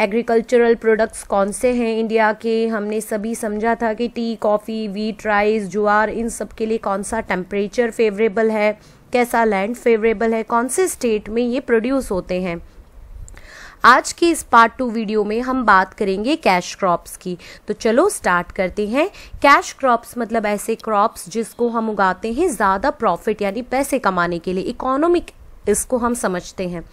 Agricultural products कौन से हैं इंडिया के हमने सभी समझा था कि टी कॉफ़ी वीट राइस ज्वार इन सब के लिए कौन सा टेम्परेचर फेवरेबल है कैसा लैंड फेवरेबल है कौन से स्टेट में ये प्रोड्यूस होते हैं आज की इस पार्ट टू वीडियो में हम बात करेंगे कैश क्रॉप्स की तो चलो स्टार्ट करते हैं कैश क्रॉप्स मतलब ऐसे क्रॉप्स जिसको हम उगाते हैं ज़्यादा प्रॉफिट यानी पैसे कमाने के लिए इकोनॉमिक इसको हम समझते हैं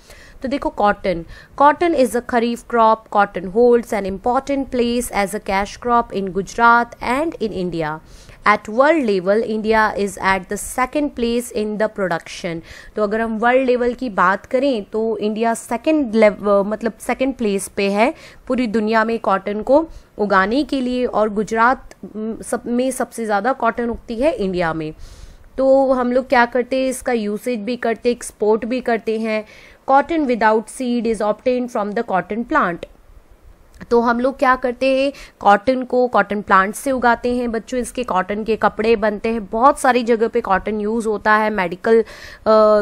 तो देखो cotton cotton is a kharif crop cotton holds an important place as a cash crop in Gujarat and in India at world level India is at the second place in the production तो अगर हम world level की बात करें तो India second मतलब second place पे है पूरी दुनिया में कॉटन को उगाने के लिए और गुजरात सब में सबसे ज़्यादा कॉटन उगती है इंडिया में तो हम लोग क्या करते हैं इसका यूसेज भी करते एक्सपोर्ट भी करते हैं cotton without seed is obtain from the cotton plant तो हम लोग क्या करते हैं कॉटन को कॉटन प्लांट से उगाते हैं बच्चों इसके कॉटन के कपड़े बनते हैं बहुत सारी जगह पे कॉटन यूज़ होता है मेडिकल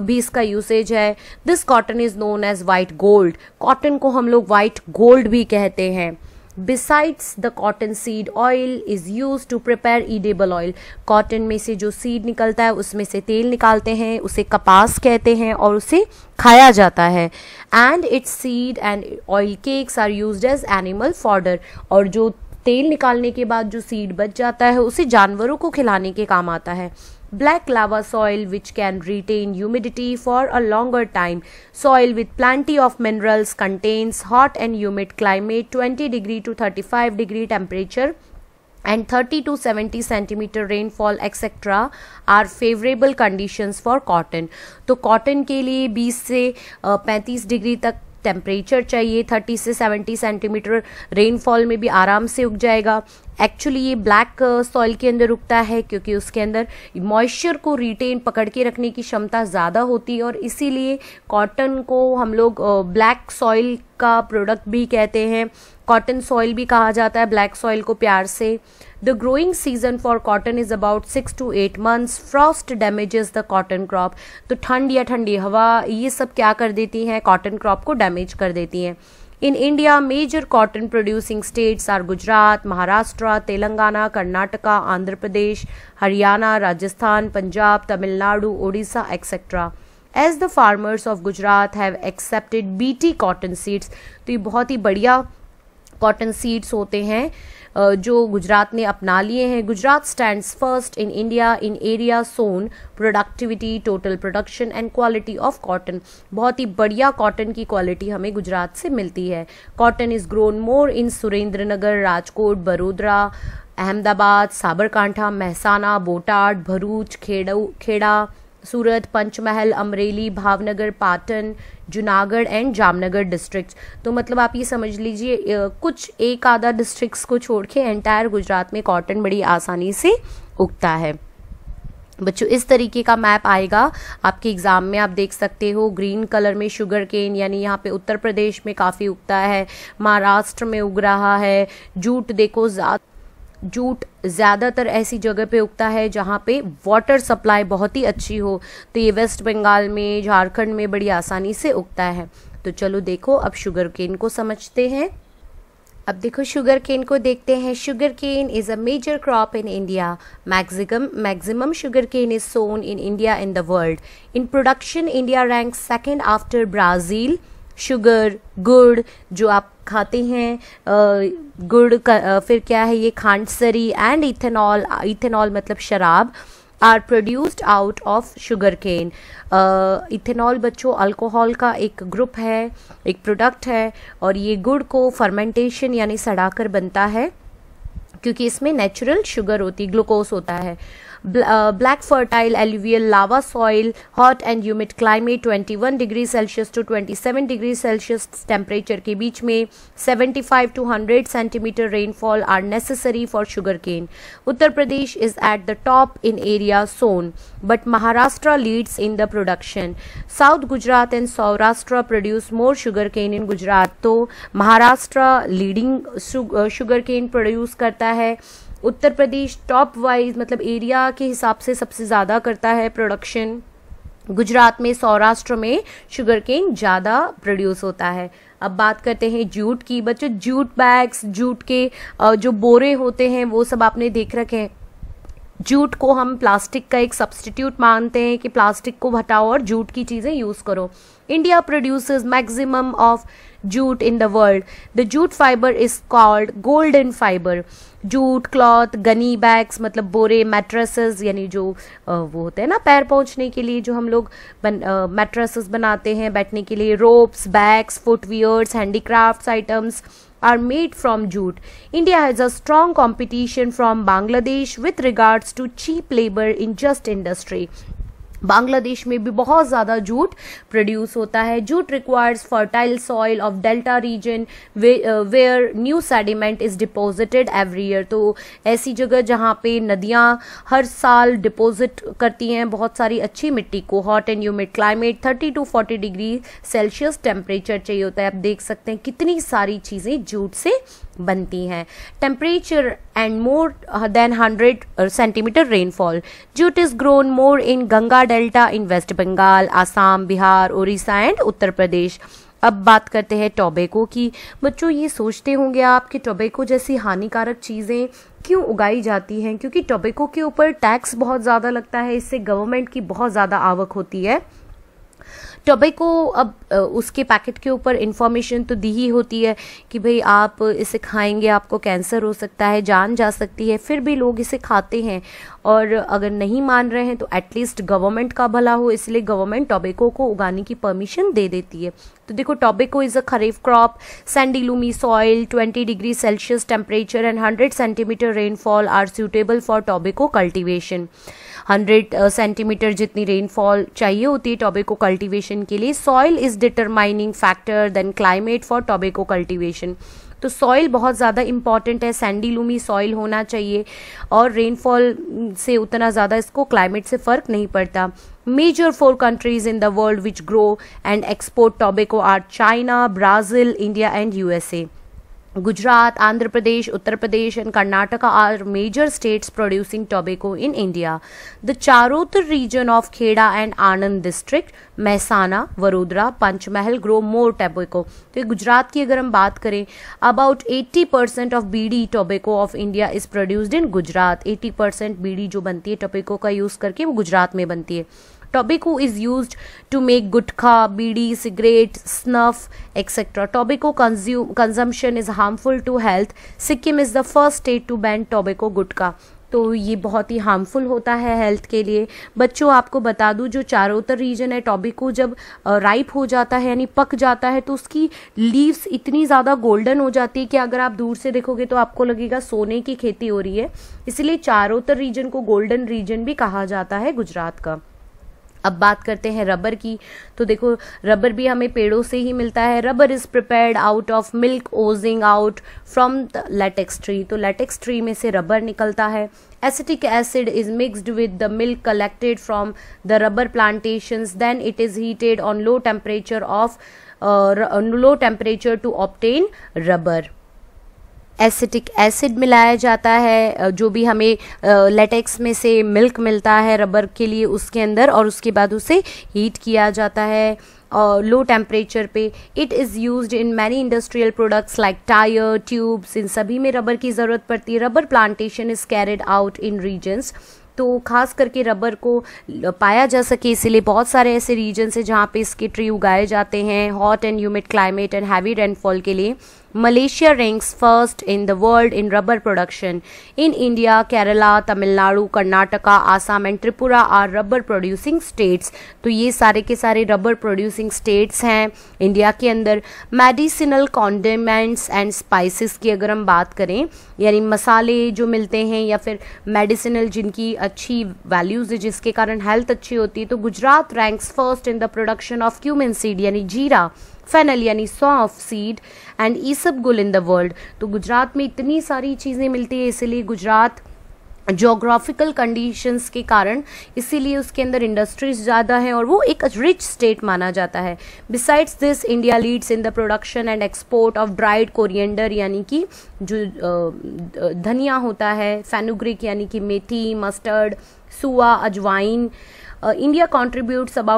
भी इसका यूसेज है this cotton is known as white gold cotton को हम लोग वाइट गोल्ड भी कहते हैं besides the cotton seed oil is use to prepare edible oil cotton में से जो सीड निकलता है उसमें से तेल निकालते हैं उसे कपास कहते हैं और उसे खाया जाता है and its seed and oil cakes are use as animal fodder और जो तेल निकालने के बाद जो सीड बच जाता है उसे जानवरों को खिलाने के काम आता है black lava soil which can retain humidity for a longer time. Soil with plenty of minerals contains hot and humid climate 20 degree to 35 degree temperature and 30 to 70 cm rainfall etc are favorable conditions for cotton. तो cotton ke liye 20 se uh, 35 degree tak temperature चाहिए 30 से 70 centimetre rainfall में भी आराम से उग जाएगा actually ये ब्लैक सॉइल uh, के अंदर उगता है क्योंकि उसके अंदर मॉइस्चर को रिटेन पकड़ के रखने की क्षमता ज़्यादा होती है और इसीलिए कॉटन को हम लोग ब्लैक uh, सॉइल का प्रोडक्ट भी कहते हैं कॉटन सॉइल भी कहा जाता है ब्लैक सॉइल को प्यार से the growing season for cotton is about six to eight months frost damages the cotton crop तो ठंड या ठंडी हवा ये सब क्या कर देती हैं कॉटन क्रॉप को डैमेज कर देती हैं In India, major cotton producing states are Gujarat, Maharashtra, Telangana, Karnataka, Andhra Pradesh, Haryana, Rajasthan, Punjab, Tamil Nadu, Odisha, etc. As the farmers of Gujarat have accepted BT cotton seeds, तो ये बहुत ही बढ़िया cotton seeds होते हैं जो गुजरात ने अपना लिए हैं Gujarat stand first in India in area sown productivity total production and quality of cotton बहुत ही बढ़िया कॉटन की क्वालिटी हमें गुजरात से मिलती है cotton is grown more in Surendranagar Rajkot बड़ोदरा अहमदाबाद साबरकांठा महसाना बोटाड भरूच खेड़ खेड़ा सूरत पंचमहल अमरेली भावनगर पाटन जूनागढ़ एंड जामनगर डिस्ट्रिक्ट तो मतलब आप ये समझ लीजिए कुछ एक आधा डिस्ट्रिक्ट्स को छोड़ के एंटायर गुजरात में कॉटन बड़ी आसानी से उगता है बच्चों इस तरीके का मैप आएगा आपके एग्ज़ाम में आप देख सकते हो ग्रीन कलर में शुगर केन यानी यहाँ पे उत्तर प्रदेश में काफ़ी उगता है महाराष्ट्र में उग रहा है जूट देखो जूट ज़्यादातर ऐसी जगह पे उगता है जहाँ पे वाटर सप्लाई बहुत ही अच्छी हो तो ये वेस्ट बंगाल में झारखंड में बड़ी आसानी से उगता है तो चलो देखो अब शुगर केन को समझते हैं अब देखो शुगर केन को देखते हैं sugar cane is a major crop in India maximum maximum sugar cane is sown in India in the world in production India rank second after Brazil sugar गुड़ जो आप खाते हैं गुड़ का फिर क्या है ये खांडसरी एंड इथेनॉल इथेनॉल मतलब शराब are produced out of sugar cane ethanol बच्चों अल्कोहल का एक ग्रुप है एक प्रोडक्ट है और ये गुड़ को फर्मेंटेशन यानी सड़ाकर बनता है क्योंकि इसमें नेचुरल शुगर होती ग्लूकोज होता है black fertile uh, alluvial lava soil hot and humid climate 21 degree Celsius to 27 degree Celsius temperature के बीच में 75 to 100 centimetre rainfall are necessary for sugar cane Uttar Pradesh is at the top in area sown but Maharashtra leads in the production south Gujarat and Saurashtra produce more sugar cane in Gujarat तो Maharashtra leading sugar cane produce करता है उत्तर प्रदेश top wise मतलब area के हिसाब से सबसे ज़्यादा करता है प्रोडक्शन गुजरात में सौराष्ट्र में शुगर केन ज़्यादा प्रोड्यूस होता है अब बात करते हैं जूट की बच्चों जूट बैग्स जूट के जो बोरे होते हैं वो सब आपने देख रखे हैं जूट को हम प्लास्टिक का एक सब्सटीट्यूट मानते हैं कि प्लास्टिक को हटाओ और जूट की चीज़ें यूज़ करो India produce maximum of jute in the world the jute fibre is called golden fibre jute cloth gunny bags मतलब बोरे मैट्रेसेस यानी जो आ, वो होते हैं ना पैर पहुंचने के लिए जो हम लोग बन, मैट्रेसेस बनाते हैं बैठने के लिए ropes bags footwears handicraft items are made from jute India has a strong competition from Bangladesh with regards to cheap labour in just industry Bangladesh में भी बहुत ज़्यादा जूट प्रोड्यूस होता है jute requires fertile soil of delta region where new sediment is deposited every year तो ऐसी जगह जहाँ पे नदियाँ हर साल डिपॉजिट करती हैं बहुत सारी अच्छी मिट्टी को hot and humid climate 30 to 40 degree Celsius temperature चाहिए होता है आप देख सकते हैं कितनी सारी चीज़ें जूट से बनती हैं temperature and more than hundred centimetre rainfall jute is grown more in Ganga delta in west Bengal Assam Bihar Orissa and Uttar Pradesh अब बात करते हैं टोबेको की बच्चों ये सोचते होंगे आप कि टोबेको जैसी हानिकारक चीज़ें क्यों उगाई जाती हैं क्योंकि टोबेको के ऊपर टैक्स बहुत ज़्यादा लगता है इससे गवर्नमेंट की बहुत ज़्यादा आवक होती है टोबैको तो अब उसके पैकेट के ऊपर इन्फॉर्मेशन तो दी ही होती है कि भाई आप इसे खाएंगे आपको कैंसर हो सकता है जान जा सकती है फिर भी लोग इसे खाते हैं और अगर नहीं मान रहे हैं तो एटलीस्ट गवर्नमेंट का भला हो इसलिए गवर्नमेंट टोबैको को उगाने की परमिशन दे देती है तो देखो tobacco is a kharif crop sandy loamy soil 20 degree Celsius temperature and 100 centimetre rainfall are suitable for tobacco cultivation hundred centimetre जितनी रेनफॉल चाहिए होती है टॉबेको कल्टिवेशन के लिए soil is determining factor then climate for tobacco cultivation तो soil बहुत ज़्यादा important है सैंडी लूमी सॉइल होना चाहिए और रेनफॉल से उतना ज़्यादा इसको क्लाइमेट से फ़र्क नहीं पड़ता major four countries in the world which grow and export tobacco are China, Brazil, India and USA. Gujarat Andhra Pradesh Uttar Pradesh and Karnataka are major states producing tobacco in India the Charotar region of Kheda and Anand district Mehsana Vadodara Panchmahal grow more tobacco तो गुजरात की अगर हम बात करें about 80% percent of bidi डी tobacco of India is produced in Gujarat 80% percent बी जो बनती है टोबेको का यूज करके वो गुजरात में बनती है tobacco is use to make gutkha bidi cigarette snuff etcetera tobacco consumption is harmful to health Sikkim is the first state to ban tobacco gutkha तो ये बहुत ही हार्मफुल होता है हेल्थ के लिए बच्चों आपको बता दूं जो चारोतर रीजन है टॉबिको जब राइप हो जाता है यानी पक जाता है तो उसकी लीव्स इतनी ज़्यादा गोल्डन हो जाती है कि अगर आप दूर से देखोगे तो आपको लगेगा सोने की खेती हो रही है इसलिए चारोतर रीजन को गोल्डन रीजन भी कहा जाता है गुजरात का अब बात करते हैं रबर की तो देखो रबर भी हमें पेड़ों से ही मिलता है rubber is prepared out of milk oozing out from the latex tree तो लेटेक्स ट्री में से रबर निकलता है acetic acid is mixed with the milk collected from the rubber plantation then it is heated on low temperature of low temperature to obtain rubber acetic acid मिलाया जाता है जो भी हमें लेटेक्स में से मिल्क मिलता है रबर के लिए उसके अंदर और उसके बाद उसे हीट किया जाता है और लो टेम्परेचर पे it is use in many industrial products like tyre tubes इन सभी में रबर की ज़रूरत पड़ती है rubber plantation is carried out in regions तो खास करके रबर को पाया जा सके इसीलिए बहुत सारे ऐसे रीजन्स हैं जहाँ पे इसके ट्री उगाए जाते हैं hot and humid climate and heavy rainfall के लिए Malaysia ranks first in the world in rubber production. In India, Kerala, Tamil Nadu, Karnataka, Assam and Tripura are rubber producing states. तो ये सारे के सारे rubber producing states हैं India के अंदर medicinal condiments and spices की अगर हम बात करें यानी मसाले जो मिलते हैं या फिर medicinal जिनकी अच्छी values है जिसके कारण health अच्छी होती है तो Gujarat ranks first in the production of cumin seed यानी जीरा फेनल यानी सौंफ सीड एंड ई सब गुल इन द वर्ल्ड तो गुजरात में इतनी सारी चीज़ें मिलती है इसीलिए गुजरात जोग्राफिकल कंडीशंस के कारण इसीलिए उसके अंदर इंडस्ट्रीज ज़्यादा हैं और वो एक रिच स्टेट माना जाता है besides this India leads in the production and export of dried coriander यानी कि जो धनिया होता है फैनुग्रिक यानी कि मेथी मस्टर्ड सुआ अजवाइन uh, India contributes about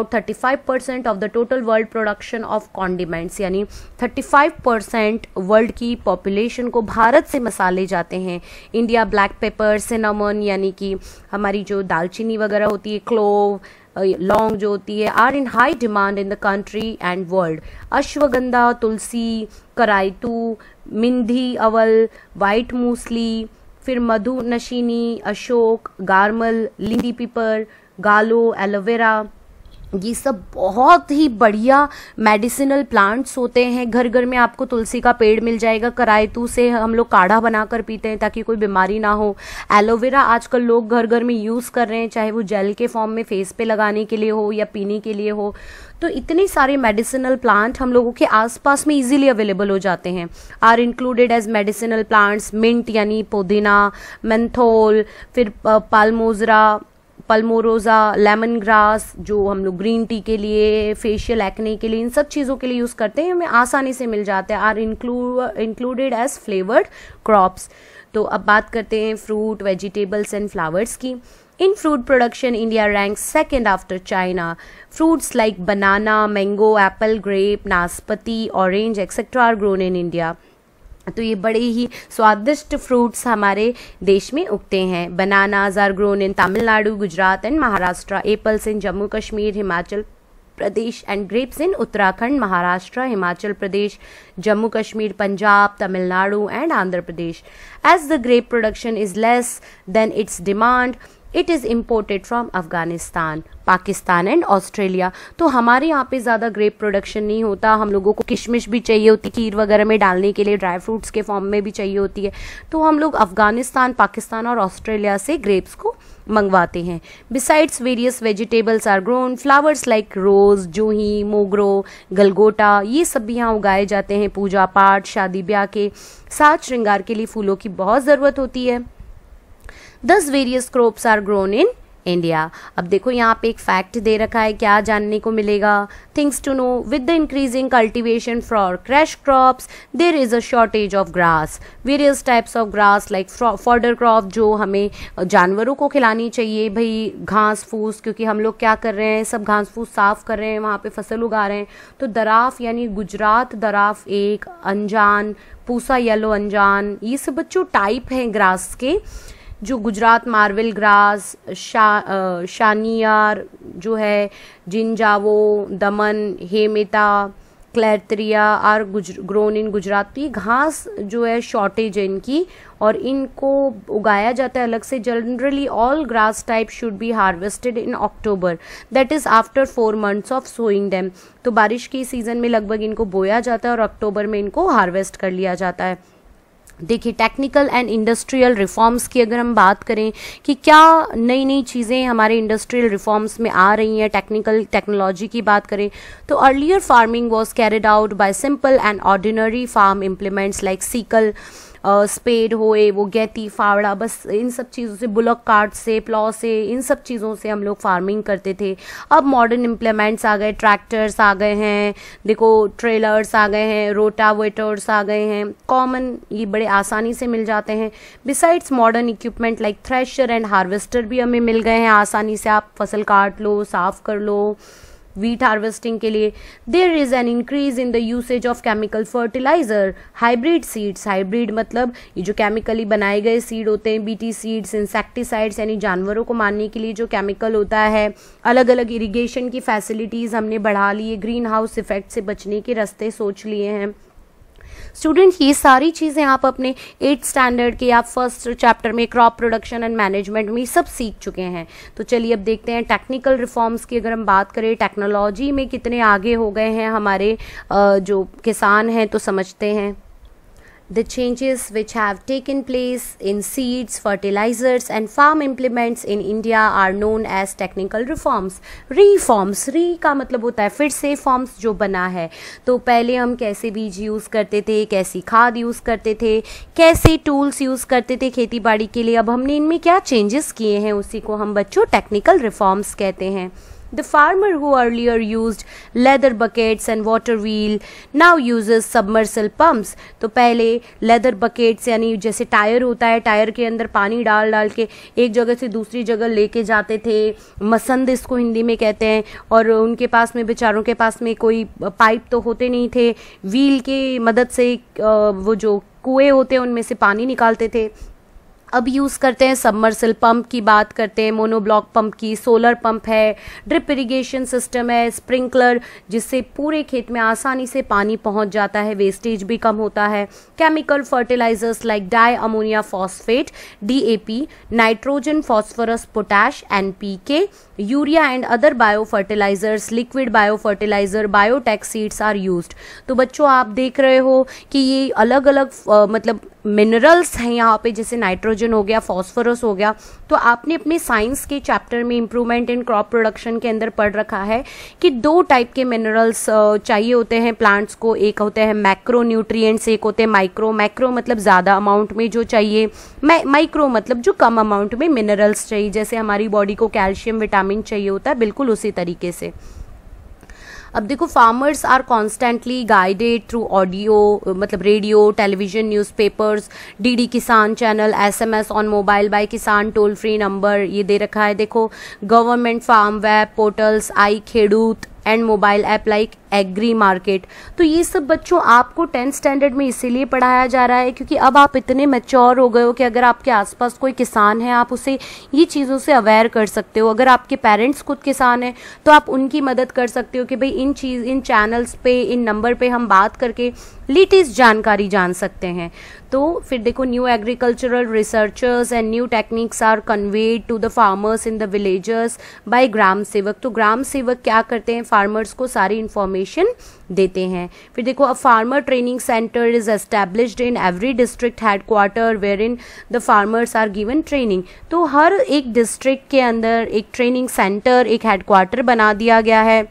percent of the total world production of condiments यानी 35% वर्ल्ड की पॉपुलेशन को भारत से मसाले जाते हैं इंडिया ब्लैक पेपर सिनामन यानी कि हमारी जो दालचीनी वगैरह होती है क्लोव uh, लौंग जो होती है are in high demand in the country and world ashwagandha tulsi करायतू मिंधी अवल वाइट मूसली फिर मधु नशीनी अशोक गारमल लिंदी पीपर गालो एलोवेरा ये सब बहुत ही बढ़िया मेडिसिनल प्लांट्स होते हैं घर घर में आपको तुलसी का पेड़ मिल जाएगा करायतू से हम लोग काढ़ा बनाकर पीते हैं ताकि कोई बीमारी ना हो एलोवेरा आजकल लोग घर घर में यूज़ कर रहे हैं चाहे वो जेल के फॉर्म में फेस पे लगाने के लिए हो या पीने के लिए हो तो इतने सारे मेडिसिनल प्लांट हम लोगों के आसपास में इजीली अवेलेबल हो जाते हैं are included as medicinal plants mint यानी पुदीना मेंथोल फिर पालमोजरा पलमोरोज़ा लेमन ग्रास जो हम लोग ग्रीन टी के लिए फेशियल एक्ने के लिए इन सब चीज़ों के लिए यूज़ करते हैं हमें आसानी से मिल जाते हैं आर इंक्लू इंक्लूडेड एज फ्लेवर्ड क्रॉप्स तो अब बात करते हैं फ्रूट वेजिटेबल्स एंड फ्लावर्स की in fruit production India rank second after China fruits like banana mango apple grape नाशपति orange etcetera are grown in India तो ये बड़े ही स्वादिष्ट फ्रूट्स हमारे देश में उगते हैं bananas are grown in Tamil Nadu Gujarat and Maharashtra apples in Jammu Kashmir Himachal Pradesh and grapes in Uttarakhand Maharashtra Himachal Pradesh Jammu Kashmir Punjab Tamil Nadu and Andhra Pradesh as the grape production is less than its demand it is imported from Afghanistan Pakistan and Australia तो हमारे यहाँ पे ज़्यादा ग्रेप प्रोडक्शन नहीं होता हम लोगों को किशमिश भी चाहिए होती खीर वगैरह में डालने के लिए ड्राई फ्रूट्स के फॉर्म में भी चाहिए होती है तो हम लोग अफगानिस्तान पाकिस्तान और ऑस्ट्रेलिया से ग्रेप्स को मंगवाते हैं besides various vegetables are grown flowers like rose जूही मोगरो गलगोटा ये सब भी यहाँ उगाए जाते हैं पूजा पाठ शादी ब्याह के साथ श्रृंगार के लिए फूलों की बहुत ज़रूरत होती है thus various crops are grown in India अब देखो यहाँ पे एक फैक्ट दे रखा है क्या जानने को मिलेगा things to know with the increasing cultivation for cash crops there is a shortage of grass various types of grass like fodder crop जो हमें जानवरों को खिलानी चाहिए भाई घास फूस क्योंकि हम लोग क्या कर रहे हैं सब घास फूस साफ कर रहे हैं वहाँ पे फसल उगा रहे हैं तो दराफ यानी गुजरात दराफ एक अनजान पूसा येलो अनजान ये सब बच्चों टाइप हैं ग्रास के जो गुजरात मार्वल ग्रास शा, शानियार जो है जिनजावो दमन हेमेता क्लैत्रिया आर गुजर ग्रोन इन गुजरात तो ये घास जो है शॉर्टेज है इनकी और इनको उगाया जाता है अलग से generally all grass type should be harvested in October that is after four months of sowing डैम तो बारिश के सीजन में लगभग इनको बोया जाता है और अक्टूबर में इनको हार्वेस्ट कर लिया जाता है देखिए टेक्निकल एंड इंडस्ट्रियल रिफॉर्म्स की अगर हम बात करें कि क्या नई नई चीज़ें हमारे इंडस्ट्रियल रिफॉर्म्स में आ रही हैं टेक्निकल टेक्नोलॉजी की बात करें तो earlier farming was carried out by simple and ordinary farm implements like sickle spade hoe वो गैती फावड़ा बस इन सब चीज़ों से बुलक कार्ड से प्लॉ से इन सब चीज़ों से हम लोग फार्मिंग करते थे अब मॉडर्न इम्प्लीमेंट्स आ गए ट्रैक्टर्स आ गए हैं देखो ट्रेलर्स आ गए हैं रोटावेटर्स आ गए हैं कॉमन ये बड़े आसानी से मिल जाते हैं besides modern equipment like thresher and harvester भी हमें मिल गए हैं आसानी से आप फसल काट लो साफ कर लो वीट हार्वेस्टिंग के लिए there is an increase in the usage of chemical fertiliser hybrid seeds hybrid मतलब ये जो केमिकली बनाए गए सीड होते हैं बी टी सीड्स इंसेक्टिसाइड्स यानी जानवरों को मारने के लिए जो केमिकल होता है अलग अलग इरीगेशन की फैसिलिटीज हमने बढ़ा ली है ग्रीन हाउस इफेक्ट से बचने के रास्ते सोच लिए हैं स्टूडेंट ये सारी चीज़ें आप अपने एट स्टैंडर्ड के या फर्स्ट चैप्टर में क्रॉप प्रोडक्शन एंड मैनेजमेंट में सब सीख चुके हैं तो चलिए अब देखते हैं टेक्निकल रिफॉर्म्स की अगर हम बात करें टेक्नोलॉजी में कितने आगे हो गए हैं हमारे जो किसान हैं तो समझते हैं the changes which have taken place in seeds, fertilizers, and farm implements in India are known as technical reforms. Reforms, re ka matlab hota hai fir se forms jo bana hai to pehle hum kaise बीज use karte the kaisi khad use karte the kaise tools use karte the kheti baadi ke liye ab humne inme kya changes kiye hain usi ko hum bachcho technical reforms kehte hain the farmer who earlier use leather buckets and water wheel now use submersible pumps तो पहले leather buckets यानी जैसे tyre होता है tyre के अंदर पानी डाल डाल के एक जगह से दूसरी जगह लेके जाते थे मसंद इसको हिंदी में कहते हैं और उनके पास में बेचारों के पास में कोई पाइप तो होते नहीं थे व्हील की मदद से वो जो कुएँ होते हैं उनमें से पानी निकालते थे अब यूज़ करते हैं सबमर्सल पंप की बात करते हैं मोनोब्लॉक पंप की सोलर पंप है ड्रिप इरिगेशन सिस्टम है स्प्रिंकलर जिससे पूरे खेत में आसानी से पानी पहुंच जाता है वेस्टेज भी कम होता है chemical fertilisers like di ammonia phosphate D nitrogen phosphorus potash N urea and other bio fertilisers liquid bio fertiliser biotech seeds are use तो बच्चों आप देख रहे हो कि ये अलग अलग आ, मतलब मिनरल्स हैं यहाँ पे जैसे नाइट्रोजन हो गया फॉस्फोरस हो गया तो आपने अपने साइंस के चैप्टर में इम्प्रूवमेंट इन क्रॉप प्रोडक्शन के अंदर पढ़ रखा है कि दो टाइप के मिनरल्स चाहिए होते हैं प्लांट्स को एक होते हैं मैक्रो न्यूट्रिएंट्स एक होते हैं माइक्रो मैक्रो मतलब ज़्यादा अमाउंट में जो चाहिए माइक्रो मतलब जो कम अमाउंट में मिनरल्स चाहिए जैसे हमारी बॉडी को कैल्शियम विटामिन फार्मिंग चाहिए होता है बिल्कुल उसी तरीके से अब देखो farmers are constantly guided through audio मतलब radio television newspapers DD Kisan channel SMS on mobile by Kisan toll free number ये दे रखा है देखो government farm web portals I Khedut and mobile app like agri market तो ये सब बच्चों आपको टेंथ स्टैंडर्ड में इसीलिए पढ़ाया जा रहा है क्योंकि अब आप इतने मेच्योर हो गए हो कि अगर आपके आसपास कोई किसान है आप उसे ये चीज़ों से अवेयर कर सकते हो अगर आपके पेरेंट्स खुद किसान हैं तो आप उनकी मदद कर सकते हो कि भाई इन चीज़ इन चैनल्स पे इन नंबर पर हम बात करके लेटेस्ट जानकारी जान सकते हैं तो फिर देखो new agricultural researchers and new techniques are conveyed to the farmers in the villagers by gram sevak तो ग्राम सेवक क्या करते हैं फार्मर्स को सारी इन्फॉर्मेशन देते हैं फिर देखो a farmer training centre is established in every district headquarter where in the farmers are given training तो हर एक डिस्ट्रिक्ट के अंदर एक ट्रेनिंग सेंटर एक हेडक्वार्टर बना दिया गया है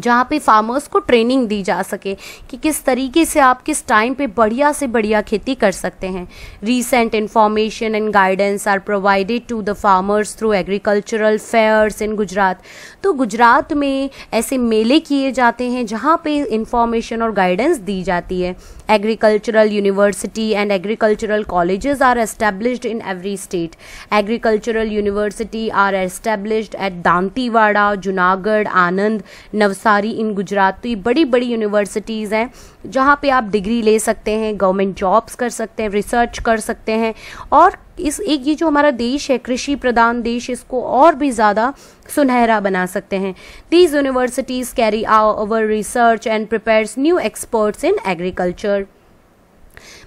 जहाँ पे फार्मर्स को ट्रेनिंग दी जा सके कि किस तरीके से आप किस टाइम पे बढ़िया से बढ़िया खेती कर सकते हैं recent information and guidance are provided to the farmers through agricultural fairs in Gujarat तो गुजरात में ऐसे मेले किए जाते हैं जहाँ पे इंफॉर्मेशन और गाइडेंस दी जाती है Agricultural university and agricultural colleges are established in every state. Agricultural university are established at Dantiwada, Junagadh, Anand, Navsari in Gujarat. to ये badi बड़ी यूनिवर्सिटीज़ हैं जहाँ पे आप डिग्री ले सकते हैं गवर्नमेंट जॉब्स कर सकते हैं रिसर्च कर सकते हैं और इस एक ये जो हमारा देश है कृषि प्रधान देश इसको और भी ज़्यादा सुनहरा बना सकते हैं these universities carry our research and prepares new experts in agriculture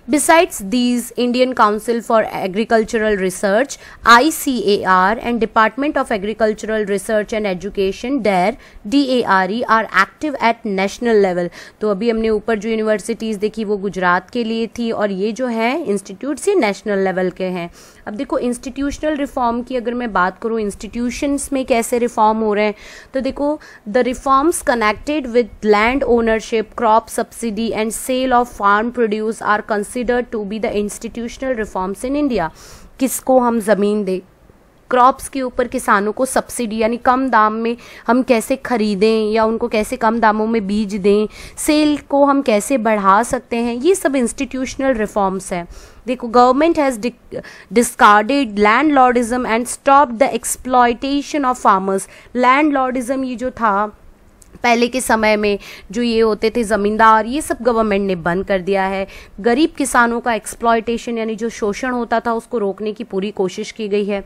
Besides these, Indian Council for Agricultural Research, ICAR and Department of Agricultural Research and Education, DARE, DARE are active at national level. तो अभी हमने ऊपर जो universities देखी वो गुजरात के लिए थी और ये जो है इंस्टीट्यूट ये नेशनल लेवल के हैं अब देखो इंस्टीट्यूशनल रिफॉर्म की अगर मैं बात करूँ इंस्टीट्यूशंस में कैसे रिफॉर्म हो रहे हैं तो देखो the reforms connected with land ownership crop subsidy and sale of farm produce are consider considered to be the institutional reforms in India किसको हम ज़मीन दें क्रॉप्स के ऊपर किसानों को सब्सिडी यानी कम दाम में हम कैसे खरीदें या उनको कैसे कम दामों में बीज दें सेल को हम कैसे बढ़ा सकते हैं ये सब इंस्टीट्यूशनल रिफॉर्म्स हैं देखो government has discarded landlordism and stop the exploitation of farmers landlordism ये जो था पहले के समय में जो ये होते थे ज़मींदार ये सब गवर्नमेंट ने बंद कर दिया है गरीब किसानों का एक्सप्लॉयटेशन यानी जो शोषण होता था उसको रोकने की पूरी कोशिश की गई है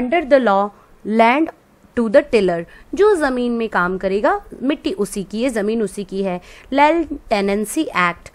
under the law land to the tiller जो ज़मीन में काम करेगा मिट्टी उसी की है ज़मीन उसी की है land tenancy act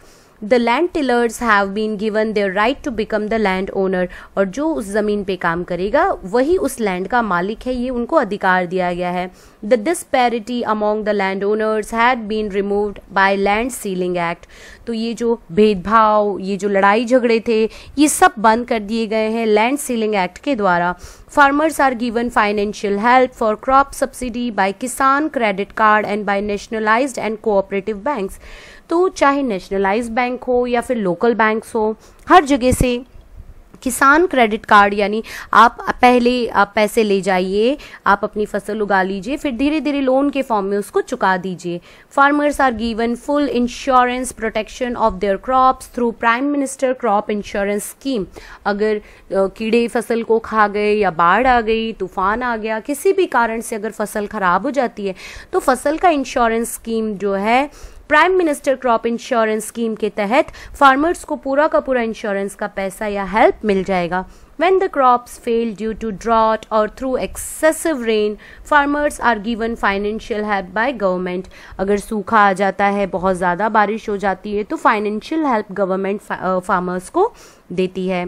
the land tillers have been given their right to become the land owner और जो उस ज़मीन पे काम करेगा वही उस लैंड का मालिक है ये उनको अधिकार दिया गया है the disparity among the land owners had been removed by land ceiling act तो ये जो भेदभाव ये जो लड़ाई झगड़े थे ये सब बंद कर दिए गए हैं लैंड सीलिंग एक्ट के द्वारा farmers are given financial help for crop subsidy by Kisan credit card and by nationalised and cooperative banks तो चाहे नेशनलाइज बैंक हो या फिर लोकल बैंक्स हो हर जगह से किसान क्रेडिट कार्ड यानी आप पहले आप पैसे ले जाइए आप अपनी फसल उगा लीजिए फिर धीरे धीरे लोन के फॉर्म में उसको चुका दीजिए farmers are given full insurance protection of their crops through prime minister crop insurance scheme अगर कीड़े फसल को खा गए या बाढ़ आ गई तूफान आ गया किसी भी कारण से अगर फसल खराब हो जाती है तो फसल का इंश्योरेंस स्कीम जो है prime minister crop insurance scheme के तहत फार्मर्स को पूरा का पूरा इंश्योरेंस का पैसा या हेल्प मिल जाएगा When the crops fail due to drought or through excessive rain, farmers are given financial help by government. अगर सूखा आ जाता है बहुत ज़्यादा बारिश हो जाती है तो फाइनेंशियल हेल्प गवर्नमेंट फार्मर्स को देती है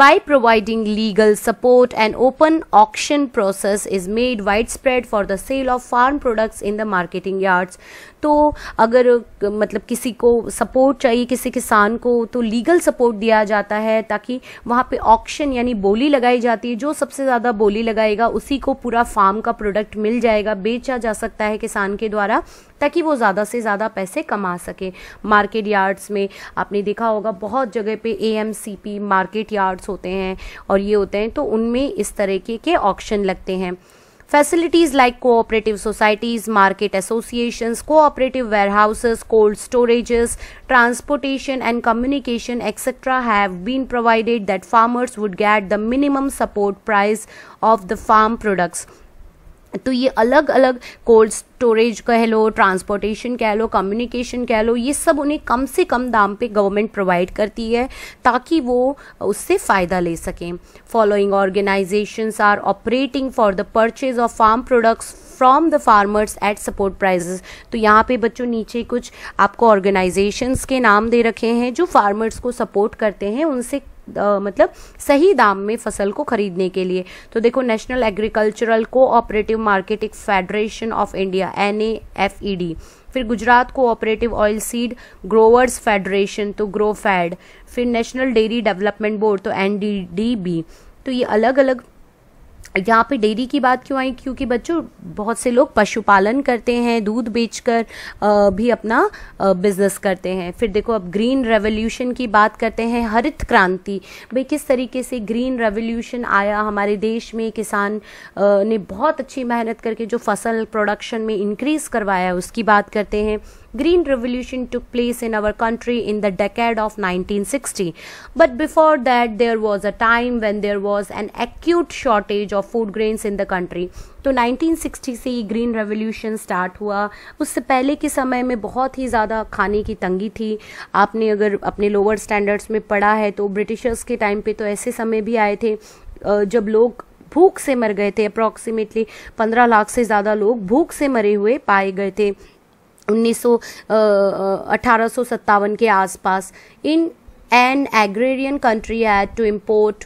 by providing legal support an open auction process is made widespread for the sale of farm products in the marketing yards तो अगर मतलब किसी को सपोर्ट चाहिए किसी किसान को तो लीगल सपोर्ट दिया जाता है ताकि वहाँ पे ऑक्शन यानी बोली लगाई जाती है जो सबसे ज़्यादा बोली लगाएगा उसी को पूरा फार्म का प्रोडक्ट मिल जाएगा बेचा जा सकता है किसान के द्वारा ताकि वो ज़्यादा से ज़्यादा पैसे कमा सके मार्केट यार्ड्स में आपने देखा होगा बहुत जगह पे ए मार्केट यार्ड्स होते हैं और ये होते हैं तो उनमें इस तरीके के ऑप्शन लगते हैं Facilities like cooperative societies, market associations, cooperative warehouses, cold storages, transportation and communication etc. have been provided that farmers would get the minimum support price of the farm products. तो ये अलग अलग कोल्ड स्टोरेज कह लो transportation कह लो communication कह लो ये सब उन्हें कम से कम दाम पे गवर्नमेंट प्रोवाइड करती है ताकि वो उससे फ़ायदा ले सकें following organisations are operating for the purchase of farm products from the farmers at support prices तो यहाँ पे बच्चों नीचे कुछ आपको ऑर्गेनाइजेशंस के नाम दे रखे हैं जो फार्मर्स को सपोर्ट करते हैं उनसे मतलब सही दाम में फसल को खरीदने के लिए तो देखो national agricultural cooperative marketing federation of India एन फिर Gujarat cooperative oil seed growers federation तो ग्रो फैड फिर नेशनल डेयरी डेवलपमेंट बोर्ड तो एन तो ये अलग अलग यहाँ पे डेयरी की बात क्यों आई क्योंकि बच्चों बहुत से लोग पशुपालन करते हैं दूध बेचकर भी अपना बिजनेस करते हैं फिर देखो अब ग्रीन रेवोल्यूशन की बात करते हैं हरित क्रांति भाई किस तरीके से ग्रीन रेवोल्यूशन आया हमारे देश में किसान ने बहुत अच्छी मेहनत करके जो फसल प्रोडक्शन में इंक्रीज़ करवाया उसकी बात करते हैं Green Revolution took place in our country in the decade of 1960. But before that, there was a time when there was an acute shortage of food grains in the country. तो 1960 से ये green revolution start हुआ उससे पहले के समय में बहुत ही ज़्यादा खाने की तंगी थी आपने अगर अपने लोअर स्टैंडर्ड्स में पढ़ा है तो ब्रिटिशर्स के टाइम पे तो ऐसे समय भी आए थे जब लोग भूख से मर गए थे अप्रॉक्सीमेटली पंद्रह लाख से ज़्यादा लोग भूख से मरे हुए पाए गए थे उन्नीस सौ के आसपास in an agrarian country had to import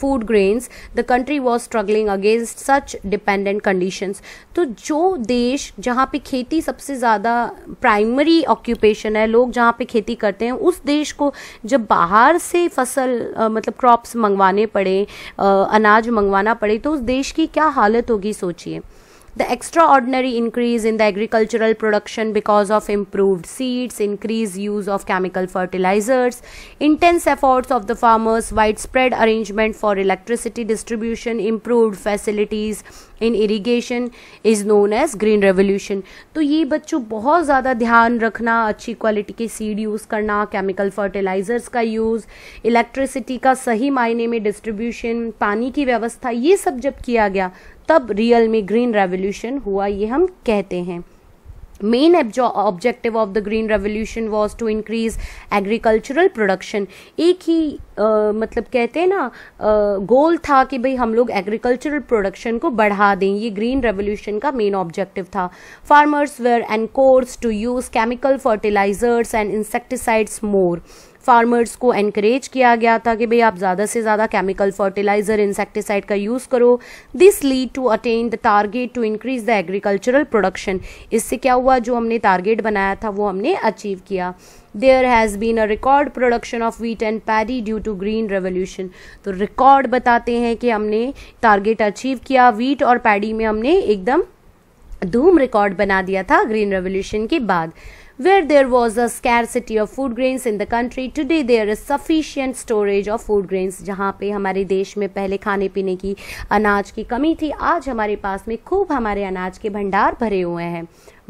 food grains the country was struggling against such dependent conditions तो जो देश जहाँ पे खेती सबसे ज़्यादा प्राइमरी ऑक्यूपेशन है लोग जहाँ पे खेती करते हैं उस देश को जब बाहर से फसल आ, मतलब क्रॉप्स मंगवाने पड़े आ, अनाज मंगवाना पड़े तो उस देश की क्या हालत होगी सोचिए the extraordinary increase in the agricultural production because of improved seeds, increased use of chemical fertilizers, intense efforts of the farmers, widespread arrangement for electricity distribution, improved facilities in irrigation is known as green revolution तो ये बच्चों बहुत ज़्यादा ध्यान रखना अच्छी quality के seed use करना केमिकल फर्टिलाइजर्स का यूज़ इलेक्ट्रिसिटी का सही मायने में डिस्ट्रीब्यूशन पानी की व्यवस्था ये सब जब किया गया तब रियल में ग्रीन रेवोल्यूशन हुआ ये हम कहते हैं main objective of the green revolution was to increase agricultural production एक ही आ, मतलब कहते हैं ना गोल था कि भाई हम लोग एग्रीकल्चरल प्रोडक्शन को बढ़ा दें ये ग्रीन रेवोल्यूशन का मेन ऑब्जेक्टिव था farmers were encouraged to use chemical fertilisers and insecticides more farmers को एनकरेज किया गया था कि भाई आप ज़्यादा से ज़्यादा केमिकल फर्टिलाइजर इंसेक्टिसाइड का यूज़ करो this lead to attain the target to increase the agricultural production इससे क्या हुआ जो हमने टारगेट बनाया था वो हमने अचीव किया there has been a record production of wheat and paddy due to green revolution तो रिकॉर्ड बताते हैं कि हमने टारगेट अचीव किया वीट और पैडी में हमने एकदम धूम रिकॉर्ड बना दिया था ग्रीन रेवोल्यूशन के बाद Where there was a scarcity of food grains in the country, today there is sufficient storage of food grains. जहाँ पे हमारे देश में पहले खाने पीने की अनाज की कमी थी आज हमारे पास में खूब हमारे अनाज के भंडार भरे हुए हैं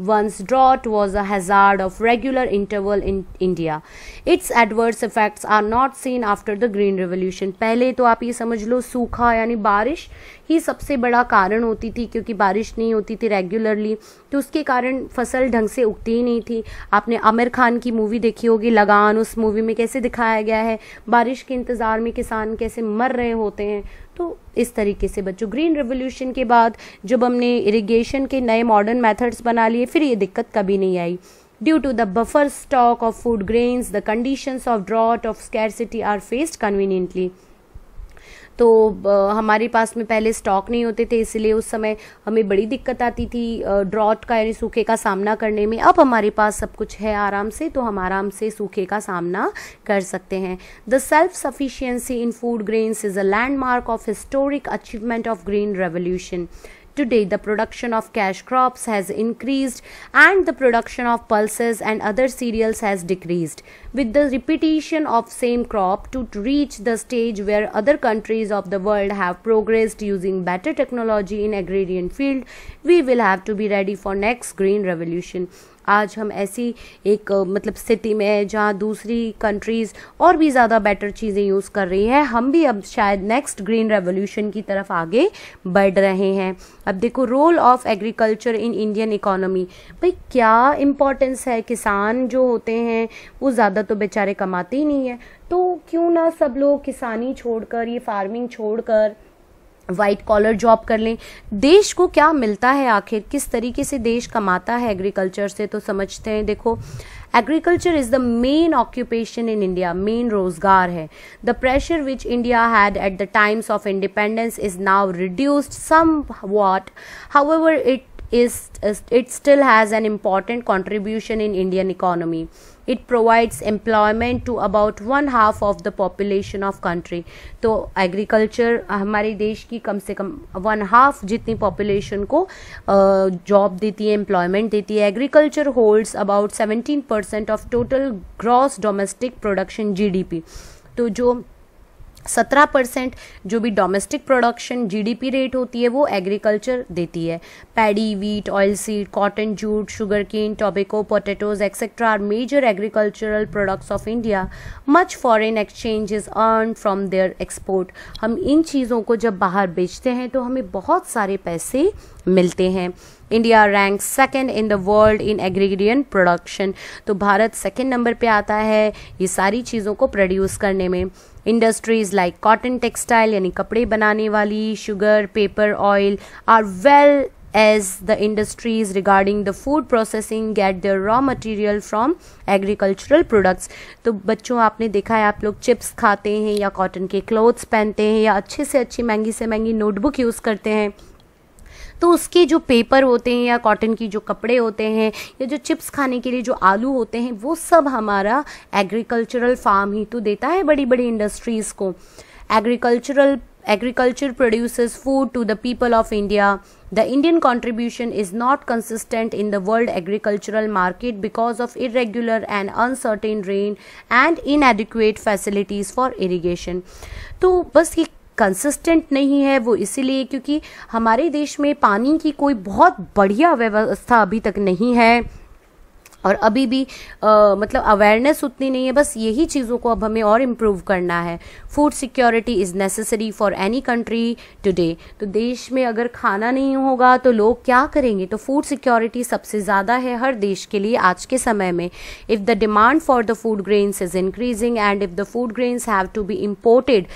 once drought was a hazard of regular interval in India. Its adverse effects are not seen after the Green Revolution. पहले तो आप ये समझ लो सूखा यानी बारिश ही सबसे बड़ा कारण होती थी क्योंकि बारिश नहीं होती थी रेगुलरली तो उसके कारण फसल ढंग से उगती ही नहीं थी आपने आमिर खान की मूवी देखी होगी लगान उस मूवी में कैसे दिखाया गया है बारिश के इंतज़ार में किसान कैसे मर रहे होते हैं तो इस तरीके से बच्चों ग्रीन रेवोल्यूशन के बाद जब हमने इरिगेशन के नए मॉडर्न मेथड्स बना लिए फिर ये दिक्कत कभी नहीं आई due to the buffer stock of food grains the conditions of drought of scarcity are faced conveniently तो हमारे पास में पहले स्टॉक नहीं होते थे इसलिए उस समय हमें बड़ी दिक्कत आती थी ड्रॉट का यानी सूखे का सामना करने में अब हमारे पास सब कुछ है आराम से तो हम आराम से सूखे का सामना कर सकते हैं the self sufficiency in food grains is a landmark of historic achievement of green revolution Today, the production of cash crops has increased and the production of pulses and other cereals has decreased. With the repetition of same crop to reach the stage where other countries of the world have progressed using better technology in agrarian field, we will have to be ready for next green revolution. आज हम ऐसी एक मतलब स्थिति में है जहाँ दूसरी कंट्रीज़ और भी ज़्यादा बेटर चीज़ें यूज़ कर रही हैं हम भी अब शायद नेक्स्ट ग्रीन रेवोल्यूशन की तरफ आगे बढ़ रहे हैं अब देखो role of agriculture in Indian economy भाई क्या इम्पोर्टेंस है किसान जो होते हैं वो ज़्यादा तो बेचारे कमाते ही नहीं है तो क्यों ना सब लोग किसानी छोड़कर ये फार्मिंग छोड़कर वाइट कॉलर जॉब कर लें देश को क्या मिलता है आखिर किस तरीके से देश कमाता है एग्रीकल्चर से तो समझते हैं देखो agriculture is the main occupation in India main रोजगार है the pressure which India had at the times of independence is now reduced somewhat however it is uh, it still has an important contribution in Indian economy. It provides employment to about one half of the population of country. to agriculture hamare desh ki kam se kam one half jitni population ko uh, job deti hai employment deti hai Agriculture holds about 17% of total gross domestic production GDP. to jo सत्रह percent जो भी domestic production GDP rate होती है वो agriculture देती है paddy wheat oil seed cotton jute sugarcane tobacco potatoes etcetera are major agricultural products of India much foreign exchange is earn from their export हम इन चीज़ों को जब बाहर बेचते हैं तो हमें बहुत सारे पैसे मिलते हैं India rank second in the world in agrarian production तो भारत सेकेंड नंबर पे आता है ये सारी चीज़ों को प्रोड्यूस करने में इंडस्ट्रीज लाइक कॉटन टेक्सटाइल यानी कपड़े बनाने वाली sugar paper oil are well as the industries regarding the food processing get the raw material from agricultural products तो बच्चों आपने देखा है आप लोग चिप्स खाते हैं या कॉटन के क्लोथ्स पहनते हैं या अच्छे से अच्छी महंगी से महंगी नोटबुक यूज़ करते हैं तो उसके जो पेपर होते हैं या कॉटन की जो कपड़े होते हैं या जो चिप्स खाने के लिए जो आलू होते हैं वो सब हमारा एग्रीकल्चरल फार्म ही तो देता है बड़ी बड़ी इंडस्ट्रीज को agricultural agriculture produce food to the people of India the Indian contribution is not consistent in the world agricultural market because of irregular and uncertain rain and in inadequate facilities for irrigation तो बस ये consistent नहीं है वो इसीलिए क्योंकि हमारे देश में पानी की कोई बहुत बढ़िया व्यवस्था अभी तक नहीं है और अभी भी आ, मतलब अवेयरनेस उतनी नहीं है बस यही चीज़ों को अब हमें और इम्प्रूव करना है food security is necessary for any country today तो देश में अगर खाना नहीं होगा तो लोग क्या करेंगे तो फूड सिक्योरिटी सबसे ज़्यादा है हर देश के लिए आज के समय में if the demand for the food grains is increasing and if the food grains have to be imported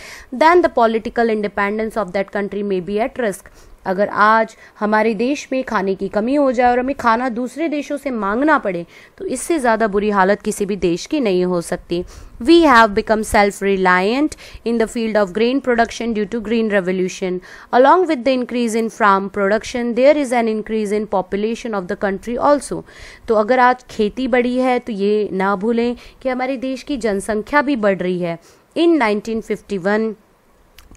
then the political independence of that country may be at risk अगर आज हमारे देश में खाने की कमी हो जाए और हमें खाना दूसरे देशों से मांगना पड़े तो इससे ज़्यादा बुरी हालत किसी भी देश की नहीं हो सकती we have become self reliant in the field of grain production due to green revolution along with the increase in farm production there is an increase in population of the country also तो अगर आज खेती बढ़ी है तो ये ना भूलें कि हमारे देश की जनसंख्या भी बढ़ रही है इन 1951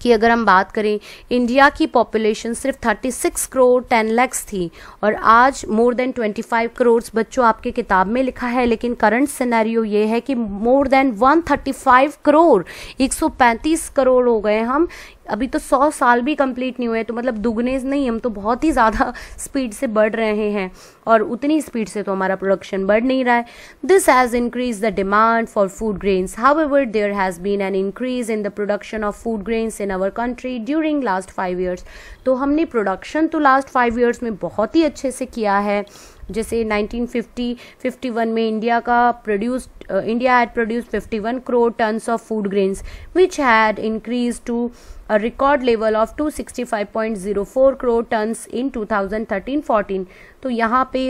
कि अगर हम बात करें इंडिया की पॉपुलेशन सिर्फ 36 करोड़ 10 लैक्स थी और आज मोर देन 25 करोड़ बच्चों आपके किताब में लिखा है लेकिन करंट सिनेरियो ये है कि मोर देन 135 करोड़ 135 करोड़ हो गए हम अभी तो सौ साल भी कंप्लीट नहीं हुए तो मतलब दुगने नहीं हम तो बहुत ही ज़्यादा स्पीड से बढ़ रहे हैं और उतनी स्पीड से तो हमारा प्रोडक्शन बढ़ नहीं रहा है this has increase the demand for food grains however there has been an increase in the production of food grains in our country during last five years तो हमने प्रोडक्शन तो लास्ट फाइव ईयर्स में बहुत ही अच्छे से किया है जैसे 1950 51 में इंडिया का produced India had produced 51 crore tons of food grains which had increase to a record level of 265.04 crore tons in 2013-14 तो यहाँ पे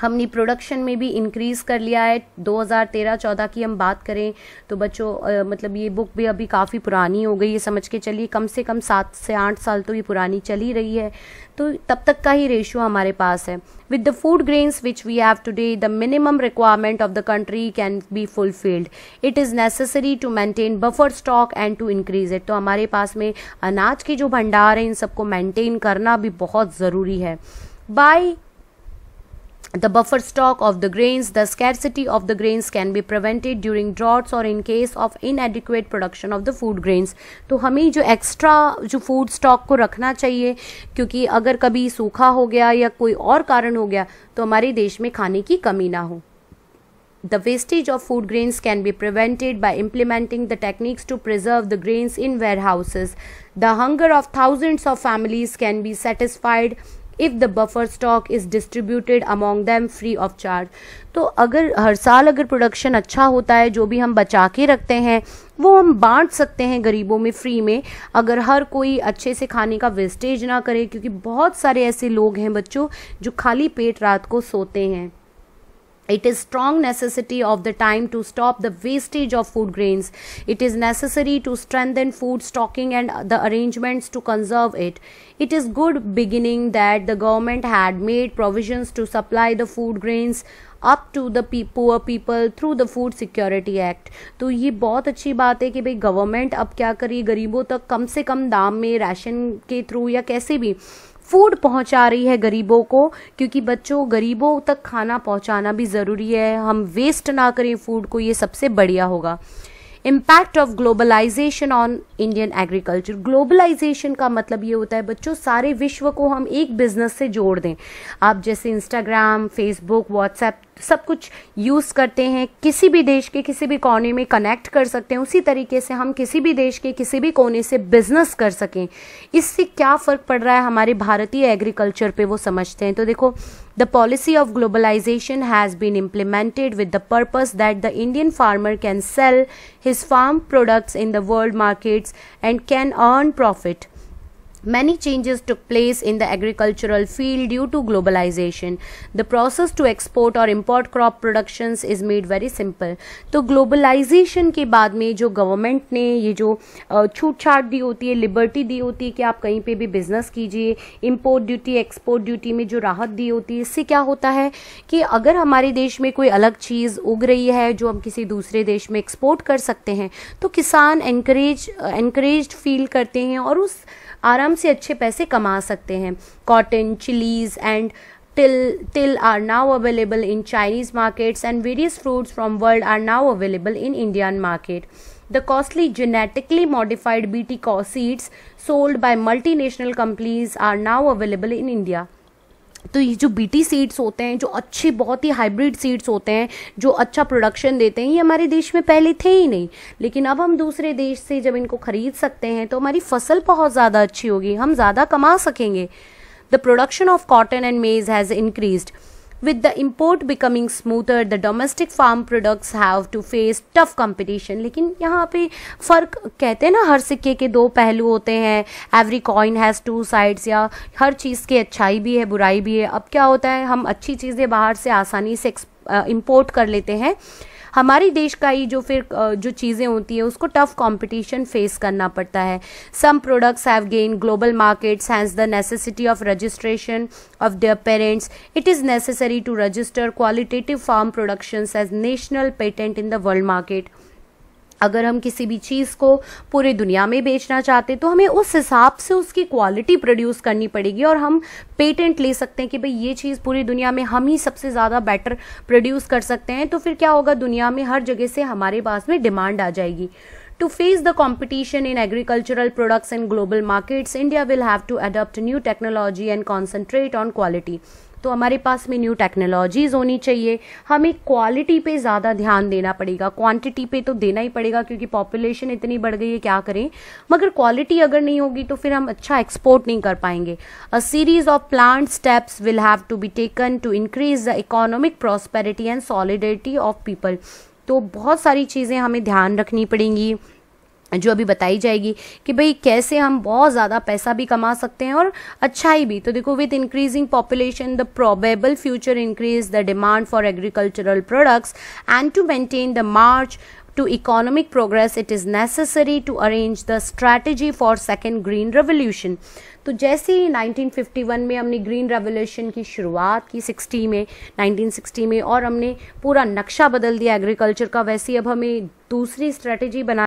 हमने प्रोडक्शन में भी इंक्रीज कर लिया है 2013-14 की हम बात करें तो बच्चों मतलब ये बुक भी अभी काफ़ी पुरानी हो गई है समझ के चलिए कम से कम सात से आठ साल तो ये पुरानी चली रही है तो तब तक का ही रेशियो हमारे पास है with the food grains which we have today the minimum requirement of the country can be fulfilled it is necessary to maintain buffer stock and to increase it तो हमारे पास में अनाज के जो भंडार हैं इन सबको मेंटेन करना भी बहुत ज़रूरी है by the buffer stock of the grains the scarcity of the grains can be prevented during droughts or in case of inadequate production of the food grains तो हमें जो extra जो food stock को रखना चाहिए क्योंकि अगर कभी सूखा हो गया या कोई और कारण हो गया तो हमारे देश में खाने की कमी ना हो The wastage of food grains can be prevented by implementing the techniques to preserve the grains in warehouses. The hunger of thousands of families can be satisfied if the buffer stock is distributed among them free of charge तो अगर हर साल अगर production अच्छा होता है जो भी हम बचा के रखते हैं वो हम बांट सकते हैं गरीबों में फ्री में अगर हर कोई अच्छे से खाने का वेस्टेज ना करे क्योंकि बहुत सारे ऐसे लोग हैं बच्चों जो खाली पेट रात को सोते हैं it is strong necessity of the time to stop the wastage of food grains it is necessary to strengthen food stocking and the arrangements to conserve it it is good beginning that the government had made provisions to supply the food grains up to the p poor people through the food security act तो ये बहुत अच्छी बात है कि भाई government अब क्या करी गरीबों तक कम से कम दाम में राशन के थ्रू या कैसे भी फूड पहुंचा रही है गरीबों को क्योंकि बच्चों गरीबों तक खाना पहुंचाना भी ज़रूरी है हम वेस्ट ना करें फूड को ये सबसे बढ़िया होगा impact of globalisation on Indian agriculture globalisation का मतलब ये होता है बच्चों सारे विश्व को हम एक बिजनेस से जोड़ दें आप जैसे इंस्टाग्राम फेसबुक व्हाट्सएप सब कुछ यूज़ करते हैं किसी भी देश के किसी भी कोने में कनेक्ट कर सकते हैं उसी तरीके से हम किसी भी देश के किसी भी कोने से बिजनेस कर सकें इससे क्या फ़र्क पड़ रहा है हमारे भारतीय एग्रीकल्चर पे वो समझते हैं तो देखो The policy of globalization has been implemented with the purpose that the Indian farmer can sell his farm products in the world markets and can earn profit. Many changes took place in the agricultural field due to globalization. The process to export or import crop productions is made very simple. तो globalization ke baad mein jo government ने ये जो chhoot chhat di hoti hai liberty di hoti hai ki aap kahin pe bhi business kijiye import duty export duty में जो राहत दी होती है इससे क्या होता है कि अगर हमारे देश में कोई अलग चीज़ उग रही है जो हम किसी दूसरे देश में एक्सपोर्ट कर सकते हैं तो किसान encourage encouraged feel karte hain aur us आराम से अच्छे पैसे कमा सकते हैं cotton chillies and til til are now available in Chinese markets and various fruits from world are now available in Indian market the costly genetically modified B T co seeds sold by multinational companies are now available in India तो ये जो BT seeds होते हैं जो अच्छे बहुत ही hybrid seeds होते हैं जो अच्छा प्रोडक्शन देते हैं ये हमारे देश में पहले थे ही नहीं लेकिन अब हम दूसरे देश से जब इनको खरीद सकते हैं तो हमारी फसल बहुत ज़्यादा अच्छी होगी हम ज़्यादा कमा सकेंगे the production of cotton and maize has increased With the import becoming smoother, the domestic farm products have to face tough competition. लेकिन यहाँ पे फ़र्क कहते हैं ना हर सिक्के के दो पहलू होते हैं every coin has two sides या हर चीज़ की अच्छाई भी है बुराई भी है अब क्या होता है हम अच्छी चीज़ें बाहर से आसानी से इम्पोर्ट uh, कर लेते हैं हमारी देश का ही जो फिर जो चीज़ें होती है उसको टफ कॉम्पिटिशन फेस करना पड़ता है some products have gain global markets hence the necessity of registration of the patents it is necessary to register qualitative farm productions as national patent in the world market अगर हम किसी भी चीज़ को पूरी दुनिया में बेचना चाहते तो हमें उस हिसाब से उसकी क्वालिटी प्रोड्यूस करनी पड़ेगी और हम पेटेंट ले सकते हैं कि भाई ये चीज़ पूरी दुनिया में हम ही सबसे ज़्यादा बेटर प्रोड्यूस कर सकते हैं तो फिर क्या होगा दुनिया में हर जगह से हमारे पास में डिमांड आ जाएगी to face the competition in agricultural products and global markets India will have to adopt new technology and concentrate on quality तो हमारे पास में न्यू टेक्नोलॉजीज होनी चाहिए हमें क्वालिटी पे ज़्यादा ध्यान देना पड़ेगा क्वांटिटी पे तो देना ही पड़ेगा क्योंकि पॉपुलेशन इतनी बढ़ गई है क्या करें मगर क्वालिटी अगर नहीं होगी तो फिर हम अच्छा एक्सपोर्ट नहीं कर पाएंगे a series of plant steps will have to be taken to increase the economic prosperity and solidity of people तो बहुत सारी चीज़ें हमें ध्यान रखनी पड़ेंगी जो अभी बताई जाएगी कि भाई कैसे हम बहुत ज़्यादा पैसा भी कमा सकते हैं और अच्छाई भी तो देखो with increasing population the probable future increase the demand for agricultural products and to maintain the march to economic progress it is necessary to arrange the strategy for second green revolution तो जैसे ही 1951 में हमने green revolution की शुरुआत की 60 में 1960 में और हमने पूरा नक्शा बदल दिया एग्रीकल्चर का वैसे ही अब हमें दूसरी स्ट्रेटेजी बना